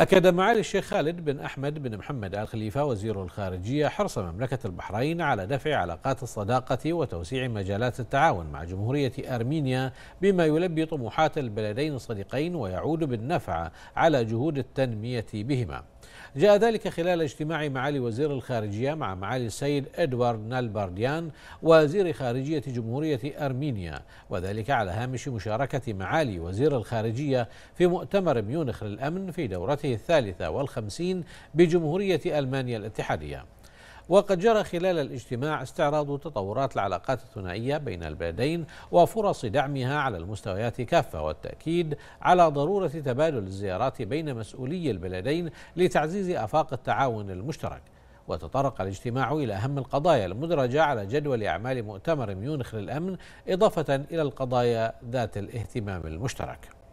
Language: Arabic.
أكد معالي الشيخ خالد بن أحمد بن محمد آل خليفة وزير الخارجية حرص مملكة البحرين على دفع علاقات الصداقة وتوسيع مجالات التعاون مع جمهورية أرمينيا بما يلبي طموحات البلدين الصديقين ويعود بالنفع على جهود التنمية بهما جاء ذلك خلال اجتماع معالي وزير الخارجية مع معالي السيد إدوارد نالبارديان وزير خارجية جمهورية أرمينيا وذلك على هامش مشاركة معالي وزير الخارجية في مؤتمر ميونخ للأمن في دورته الثالثة والخمسين بجمهورية ألمانيا الاتحادية وقد جرى خلال الاجتماع استعراض تطورات العلاقات الثنائية بين البلدين وفرص دعمها على المستويات كافة والتأكيد على ضرورة تبادل الزيارات بين مسؤولي البلدين لتعزيز آفاق التعاون المشترك وتطرق الاجتماع إلى أهم القضايا المدرجة على جدول أعمال مؤتمر ميونخ للأمن إضافة إلى القضايا ذات الاهتمام المشترك